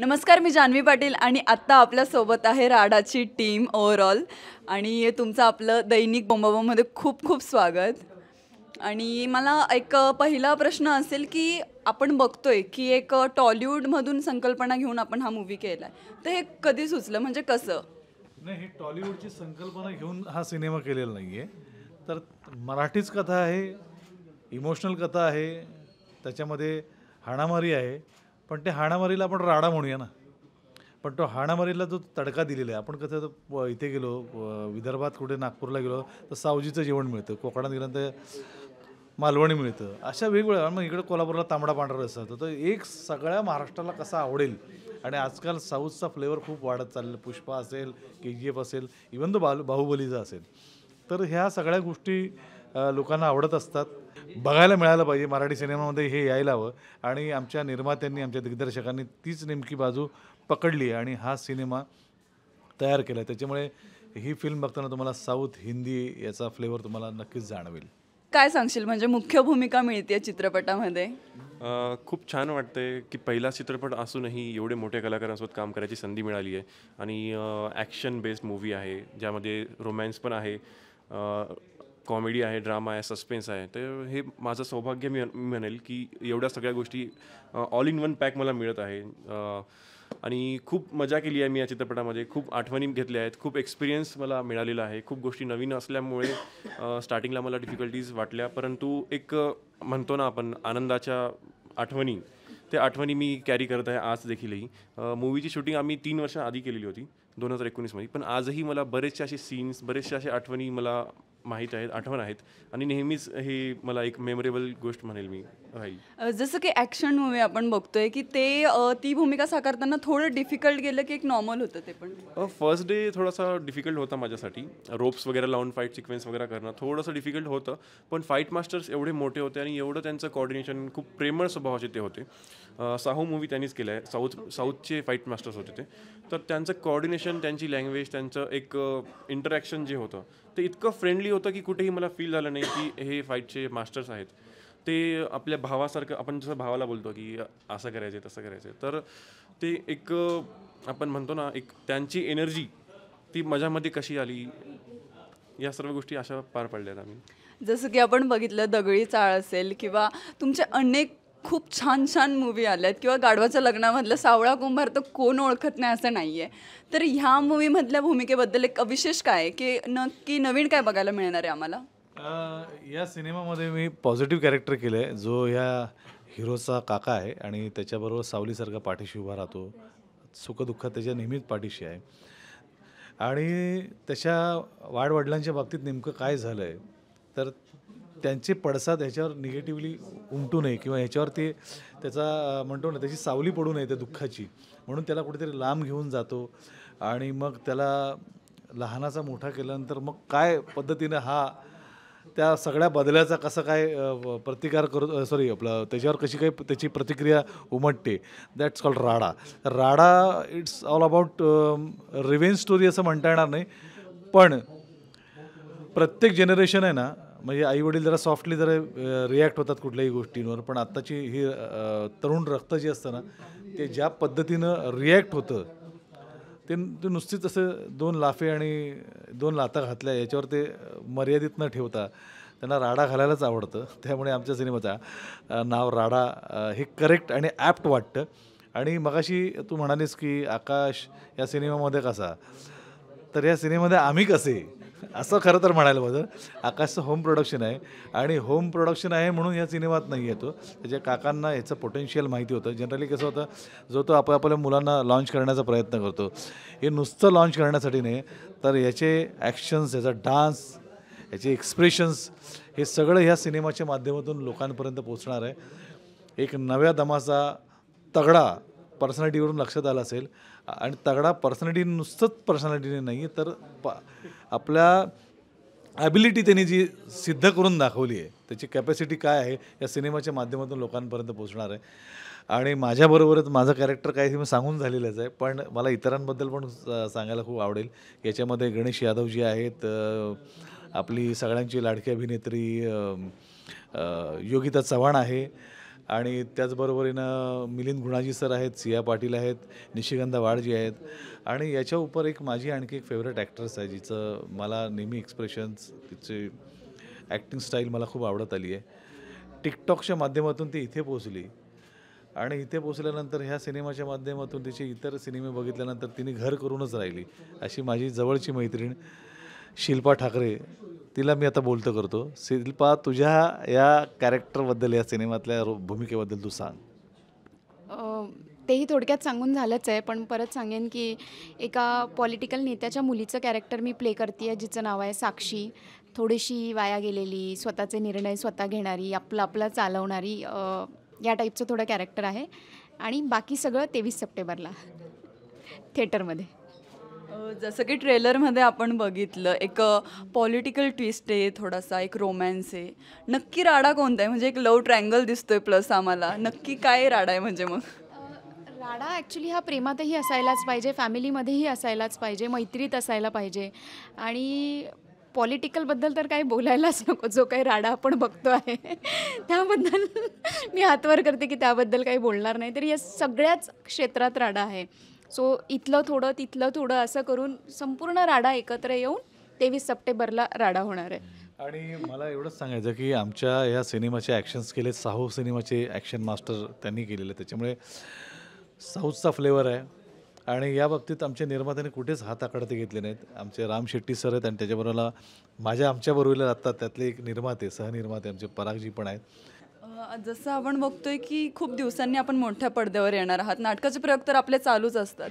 नमस्कार मी जान्हवी पाटील आणि आत्ता आपल्यासोबत आहे राडाची टीम ओव्हरऑल आणि तुमचं आपलं दैनिक बोंबाबोमध्ये खूप खूप स्वागत आणि मला एक पहिला प्रश्न असेल की आपण बघतोय की एक टॉलिवूडमधून संकल्पना घेऊन आपण हा मूवी केला आहे तर हे कधी सुचलं म्हणजे कसं नाही हे टॉलिवूडची संकल्पना घेऊन हा सिनेमा केलेला नाही आहे तर मराठीच कथा आहे इमोशनल कथा आहे त्याच्यामध्ये हाणामारी आहे पण ते हाणामारीला आपण राडा म्हणूया ना पण तो हाणामारीला जो तडका दिलेला आहे आपण कसं इथे गेलो विदर्भात कुठे नागपूरला गेलो तर सावजीचं जेवण मिळतं कोकणात गेल्यानंतर मालवणी मिळतं अशा वेगवेगळ्या मग इकडे कोल्हापूरला तांबडा पांढरा रस्सा तर एक सगळ्या महाराष्ट्राला कसा आवडेल आणि आजकाल साऊथचा फ्लेवर खूप वाढत चाललेला पुष्पा असेल के जी एफ असेल इवन तो बाहुबलीचा असेल तर ह्या सगळ्या गोष्टी लोकांना आवडत असतात बघायला मिळालं पाहिजे मराठी सिनेमामध्ये हे यायला हवं आणि आमच्या निर्मात्यांनी आमच्या दिग्दर्शकांनी तीच नेमकी बाजू पकडली आणि हा सिनेमा तयार केला त्याच्यामुळे ही फिल्म बघताना तुम्हाला साऊथ हिंदी याचा फ्लेवर तुम्हाला नक्कीच जाणवेल काय सांगशील म्हणजे मुख्य भूमिका मिळते चित्रपटामध्ये खूप छान वाटते की पहिला चित्रपट असूनही एवढे मोठे कलाकारांसोबत काम करायची संधी मिळाली आहे आणि ॲक्शन बेस्ड मूवी आहे ज्यामध्ये रोमॅन्स पण आहे कॉमेडी आहे ड्रामा आहे सस्पेन्स आहे तर हे माझं सौभाग्य मी म्हणेल की एवढ्या सगळ्या गोष्टी ऑल इन वन पॅक मला मिळत आहे आणि खूप मजा केली आहे मी या चित्रपटामध्ये खूप आठवणी घेतल्या आहेत खूप एक्सपिरियन्स मला मिळालेला आहे खूप गोष्टी नवीन असल्यामुळे स्टार्टिंगला मला डिफिकल्टीज वाटल्या परंतु एक म्हणतो ना आपण आनंदाच्या आठवणी त्या आठवणी मी कॅरी करत आहे आज देखीलही मूवीची शूटिंग आम्ही तीन वर्ष आधी केलेली होती दोन हजार एकोणीसमध्ये पण आजही मला बरेचशा असे सीन्स बरेचशा असे आठवणी मला माहीत आहेत आठवण आहेत आणि नेहमीच ही मला एक मेमरेबल गोष्ट म्हणेल मी जसं की ॲक्शन मूवी आपण बघतोय की ते ती भूमिका साकारताना थोडं डिफिकल्ट गेलं की एक नॉर्मल होतं ते पण फर्स्ट डे थोडासा डिफिकल्ट होता माझ्यासाठी रोप्स वगैरे लावून फाईट सिक्वेन्स वगैरे करणं थोडंसं डिफिकल्ट होतं पण फाईट मास्टर्स एवढे मोठे होते आणि एवढं त्यांचं कॉर्डिनेशन खूप प्रेमळ स्वभावाचे ते होते साहू मूवी त्यांनीच केलं आहे साऊथ साऊथचे फाईट मास्टर्स होते ते तर त्यांचं कॉर्डिनेशन त्यांची लँग्वेज त्यांचं एक इंटरॅक्शन जे होतं ते इतकं फ्रेंडली होतं की कुठेही मला फील झालं नाही की हे फाईटचे मास्टर्स आहेत ते आपल्या भावासारखं आपण जसं भावाला बोलतो की असं करायचं आहे तसं करायचं आहे तर ते एक आपण म्हणतो ना एक त्यांची एनर्जी ती माझ्यामध्ये कशी आली या सर्व गोष्टी अशा पार पडल्यात आम्ही जसं की आपण बघितलं दगडी चाळ असेल किंवा तुमचे अनेक खूप छान छान मूवी आल्या आहेत किंवा गाढवाच्या लग्नामधलं सावळा कुंभार तर कोण ओळखत नाही असं नाही आहे तर ह्या मूवीमधल्या भूमिकेबद्दल एक अविशेष काय की नक्की नवीन काय बघायला मिळणार आहे आम्हाला या सिनेमामध्ये मी पॉझिटिव्ह कॅरेक्टर केलं आहे जो ह्या हिरोचा काका आहे आणि त्याच्याबरोबर सावलीसारखा पाठीशी उभा राहतो सुखदुःख त्याच्या नेहमीच पाठीशी आहे आणि त्याच्या वाडवडिलांच्या बाबतीत नेमकं काय झालं आहे तर त्यांचे पडसाद ह्याच्यावर निगेटिव्हली उमटू नये किंवा ह्याच्यावरती त्याचा म्हणतो ना त्याची सावली पडू नये त्या दुःखाची म्हणून त्याला कुठेतरी लांब घेऊन जातो आणि मग त्याला लहानाचा मोठा केल्यानंतर मग काय पद्धतीनं हा त्या सगळ्या बदल्याचा कसं काय प्रतिकार करू सॉरी आपलं त्याच्यावर कशी काही त्याची प्रतिक्रिया उमटते that's called Raada Raada it's all about revenge story असं म्हणता येणार नाही पण प्रत्येक जनरेशन आहे ना म्हणजे आईवडील जरा सॉफ्टली जरा रिॲक्ट होतात कुठल्याही गोष्टींवर पण आत्ताची ही तरुण रक्त जी असतं ना ते ज्या पद्धतीनं रिॲक्ट होतं ते ते नुसतीच असं दोन लाफे आणि दोन लाता घातल्या याच्यावर ते मर्यादित न ठेवता त्यांना राडा घालायलाच आवडतं त्यामुळे आमच्या सिनेमाचा नाव राडा हे करेक्ट आणि ॲप्ट वाटतं आणि मगाशी तू म्हणालीस की आकाश या सिनेमामध्ये कसा तर या सिनेमामध्ये आम्ही कसे असं खरं तर म्हणायला पाहिजे आकाशचं होम प्रोडक्शन आहे आणि होम प्रोडक्शन आहे म्हणून या सिनेमात नाही येतो त्याच्या काकांना ह्याचं पोटेन्शियल माहिती होतं जनरली कसं होतं जो तो आपापल्या आपल्या मुलांना लॉन्च करण्याचा प्रयत्न करतो हे नुसतं लॉन्च करण्यासाठी नाही तर याचे ॲक्शन्स याचा डान्स याचे एक्सप्रेशन्स हे सगळं ह्या सिनेमाच्या माध्यमातून लोकांपर्यंत पोचणार आहे एक नव्या दमाचा तगडा पर्सनॅलिटीवरून लक्षात आलं असेल आणि तगडा पर्सनॅलिटी नुसतंच पर्सनॅलिटीने नाही तर प आपल्या ॲबिलिटी त्यांनी जी सिद्ध करून दाखवली आहे त्याची कॅपॅसिटी काय आहे या सिनेमाच्या माध्यमातून लोकांपर्यंत पोचणार आहे आणि माझ्याबरोबरच माझं कॅरेक्टर काय ते मी सांगून झालेलंच आहे पण मला इतरांबद्दल पण सांगायला खूप आवडेल याच्यामध्ये गणेश यादव जी आहेत आपली सगळ्यांची लाडकी अभिनेत्री योगिता चव्हाण आहे आणि त्याचबरोबरीनं मिलिंद गुणाजी सर आहेत सिया पाटील आहेत निशिगंधा वाडजी आहेत आणि याच्या उपर एक माझी आणखी एक फेवरेट ॲक्ट्रेस आहे जिचं मला नेहमी एक्सप्रेशन्स तिची ॲक्टिंग स्टाईल मला खूप आवडत आली आहे टिकटॉकच्या माध्यमातून ती इथे पोचली आणि इथे पोचल्यानंतर ह्या सिनेमाच्या माध्यमातून तिचे इतर सिनेमे बघितल्यानंतर तिने घर करूनच राहिली अशी माझी जवळची मैत्रीण शिल्पा ठाकरे तिला मी आता बोलतो करतो शिल्पा तुझ्या या कॅरेक्टरबद्दल या सिनेमातल्या भूमिकेबद्दल तू सांग तेही थोडक्यात सांगून झालंच आहे पण परत सांगेन की एका पॉलिटिकल नेत्याच्या मुलीचं कॅरेक्टर मी प्ले करते आहे जिचं नाव आहे साक्षी थोडीशी वाया गेलेली स्वतःचे निर्णय स्वतः घेणारी आपलं आपलं चालवणारी या टाईपचं थोडं कॅरेक्टर आहे आणि बाकी सगळं तेवीस सप्टेंबरला थिएटरमध्ये जसं की ट्रेलरमध्ये आपण बघितलं एक पॉलिटिकल ट्विस्ट आहे थोडासा एक रोमॅन्स आहे नक्की राडा कोणता आहे म्हणजे एक लव ट्रँगल दिसतोय प्लस आम्हाला नक्की काय राडा आहे म्हणजे मग राडा ॲक्च्युली हा प्रेमातही असायलाच पाहिजे फॅमिलीमध्येही असायलाच पाहिजे मैत्रीत असायला पाहिजे आणि पॉलिटिकलबद्दल तर काही बोलायलाच नको जो काही राडा आपण बघतो आहे त्याबद्दल मी हातवर करते की त्याबद्दल काही बोलणार नाही तर या सगळ्याच क्षेत्रात राडा आहे सो इथलं थोडं तिथलं थोडं असं करून संपूर्ण राडा एकत्र येऊन तेवीस सप्टेंबरला राडा होणार आहे आणि मला एवढंच सांगायचं की आमच्या या सिनेमाचे ॲक्शन्स केले साहू सिनेमाचे ॲक्शन मास्टर त्यांनी केलेले त्याच्यामुळे साऊथचा फ्लेवर आहे आणि या बाबतीत आमच्या निर्मात्याने कुठेच हात आकडते घेतले नाहीत आमचे राम शेट्टी सर आहेत आणि त्याच्याबरोबर माझ्या आमच्याबरोबरला आत्ता त्यातले एक निर्माते सहनिर्माते आमचे परागजी पण आहेत जसं आपण बघतोय की खूप दिवसांनी आपण मोठ्या पडद्यावर येणार आहात नाटकाचे प्रयोग तर आपले चालूच असतात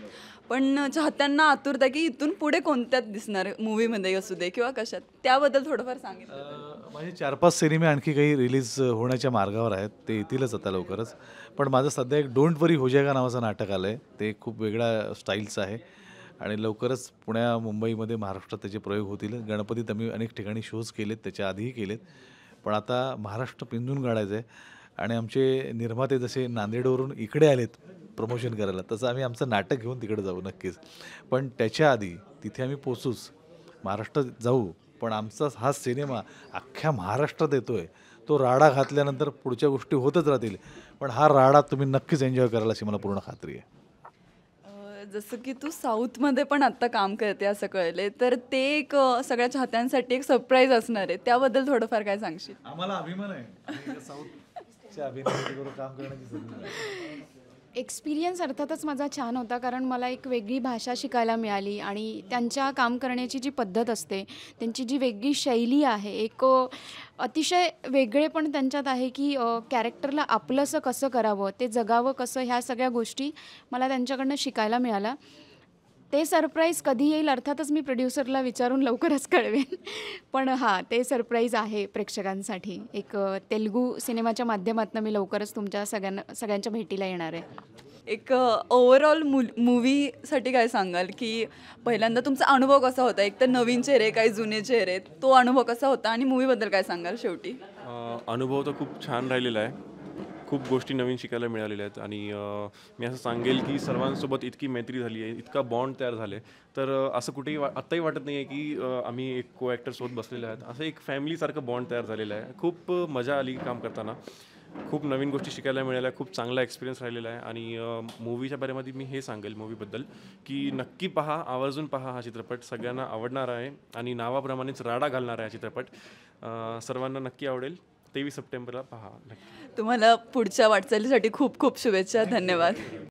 पण चाहत्यांना आतुरता की इथून पुढे कोणत्यात दिसणार मूवीमध्ये असू दे किंवा कशात त्याबद्दल थोडंफार सांगितलं माझे चार पाच सिनेमे आणखी काही रिलीज होण्याच्या मार्गावर आहेत ते येतीलच आता लवकरच पण माझं सध्या एक डोंट वरी होजेगा नावाचं नाटक आलं आहे ते खूप वेगळ्या स्टाईलचं आहे आणि लवकरच पुण्या मुंबईमध्ये महाराष्ट्रात त्याचे प्रयोग होतील गणपतीत आम्ही अनेक ठिकाणी शोज केलेत त्याच्या आधीही केलेत पण आता महाराष्ट्र पिंजून काढायचं आहे आणि आमचे निर्माते जसे नांदेडवरून इकडे आलेत प्रमोशन करायला तसं आम्ही आमचं नाटक घेऊन तिकडे जाऊ नक्कीच पण त्याच्या आधी तिथे आम्ही पोचूच महाराष्ट्रात जाऊ पण आमचा हा सिनेमा अख्ख्या महाराष्ट्रात येतो आहे तो राडा घातल्यानंतर पुढच्या गोष्टी होतच राहतील पण हा राडा तुम्ही नक्कीच एन्जॉय कराल अशी मला पूर्ण खात्री आहे जसं की तू साऊथमध्ये पण आत्ता काम करते असं कळले तर ते एक सगळ्या चाहत्यांसाठी एक सरप्राईज असणार आहे त्याबद्दल थोडंफार काय सांगशील आम्हाला अभिमान आहे साऊथ अभिनेत्री काम करण्याची एक्सपिरियन्स अर्थातच माझा छान होता कारण मला एक वेगळी भाषा शिकायला मिळाली आणि त्यांच्या काम करण्याची जी पद्धत असते त्यांची जी वेगळी शैली आहे एक अतिशय वेगळे पण त्यांच्यात आहे की कॅरेक्टरला आपलंसं कसं करावं ते जगावं कसं ह्या सगळ्या गोष्टी मला त्यांच्याकडनं शिकायला मिळाल्या ते सरप्राईज कधी येईल अर्थातच मी प्रोड्युसरला विचारून लवकरच कळवेन पण हां ते सरप्राईज आहे प्रेक्षकांसाठी एक तेलगू सिनेमाच्या माध्यमातून मी लवकरच तुमच्या सगळ्यांना सगळ्यांच्या भेटीला येणार आहे एक ओव्हरऑल मु मूवीसाठी काय सांगाल की पहिल्यांदा तुमचा अनुभव कसा होता एक तर नवीन चेहरे काही जुने चेहरे तो अनुभव कसा होता आणि मूवीबद्दल काय सांगाल शेवटी अनुभव तर खूप छान राहिलेला आहे खूप गोष्टी नवीन शिकायला मिळालेल्या आहेत आणि मी असं सांगेल की सर्वांसोबत इतकी मैत्री झाली आहे इतका बॉन्ड तयार झाले तर असं कुठेही वा आत्ताही वाटत नाही आहे की आम्ही एक को ॲक्टरसोबत बसलेले आहेत असं एक फॅमिलीसारखं बॉन्ड तयार झालेलं आहे खूप मजा आली काम करताना खूप नवीन गोष्टी शिकायला मिळाल्या खूप चांगला एक्सपिरियन्स राहिलेला आहे आणि मूवीच्या बारेमध्ये मी हे सांगेल मूवीबद्दल की नक्की पहा आवर्जून पहा हा चित्रपट सगळ्यांना आवडणार आहे आणि नावाप्रमाणेच राडा घालणार आहे हा चित्रपट सर्वांना नक्की आवडेल तेवीस सप्टेंबरला पहा नक्की तुम्हाला पुढच्या वाटचालीसाठी खूप खूप शुभेच्छा धन्यवाद